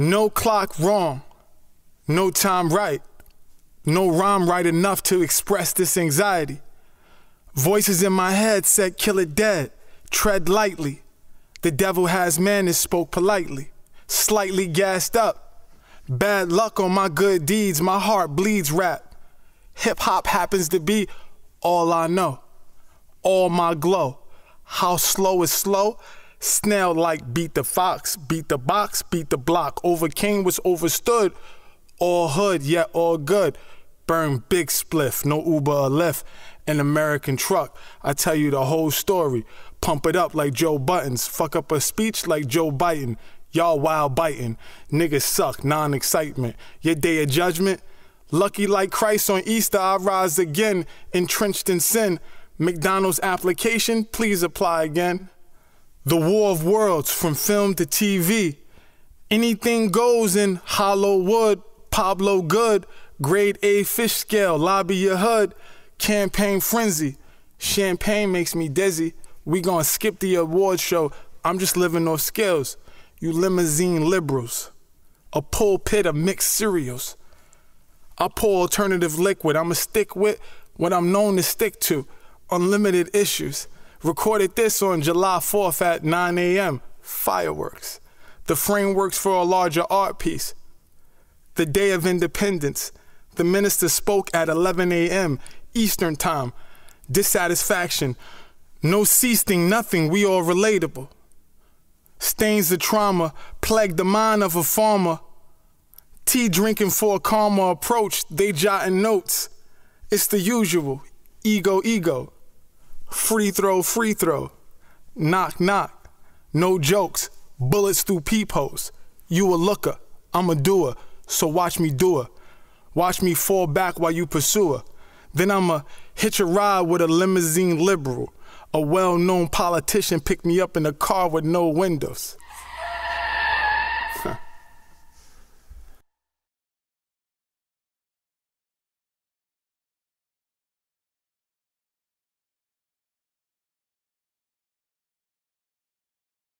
No clock wrong, no time right, no rhyme right enough to express this anxiety. Voices in my head said, kill it dead, tread lightly. The devil has manners, spoke politely, slightly gassed up. Bad luck on my good deeds, my heart bleeds rap. Hip hop happens to be all I know, all my glow. How slow is slow, Snail like beat the fox, beat the box, beat the block. Overcame was overstood. All hood, yet all good. Burn big spliff, no Uber or Lyft. An American truck. I tell you the whole story. Pump it up like Joe Buttons. Fuck up a speech like Joe Biden. Y'all wild biting. Niggas suck, non excitement. Your day of judgment. Lucky like Christ on Easter, I rise again, entrenched in sin. McDonald's application, please apply again the War of Worlds from film to TV. Anything goes in Hollow Wood, Pablo Good, Grade A fish scale, lobby your hood, campaign frenzy. Champagne makes me dizzy. We gonna skip the award show. I'm just living off skills. You limousine liberals. A pulpit of mixed cereals. I pour alternative liquid. I'ma stick with what I'm known to stick to. Unlimited issues. Recorded this on July 4th at 9 a.m. Fireworks. The frameworks for a larger art piece. The Day of Independence. The minister spoke at 11 a.m. Eastern Time. Dissatisfaction. No ceasing nothing, we all relatable. Stains of trauma plague the mind of a farmer. Tea drinking for a calmer approach, they jotting notes. It's the usual ego, ego. Free throw, free throw. Knock, knock. No jokes. Bullets through peepholes. You a looker. I'm a doer. So watch me do her. Watch me fall back while you pursue her. Then I'ma hitch a ride with a limousine liberal. A well known politician picked me up in a car with no windows.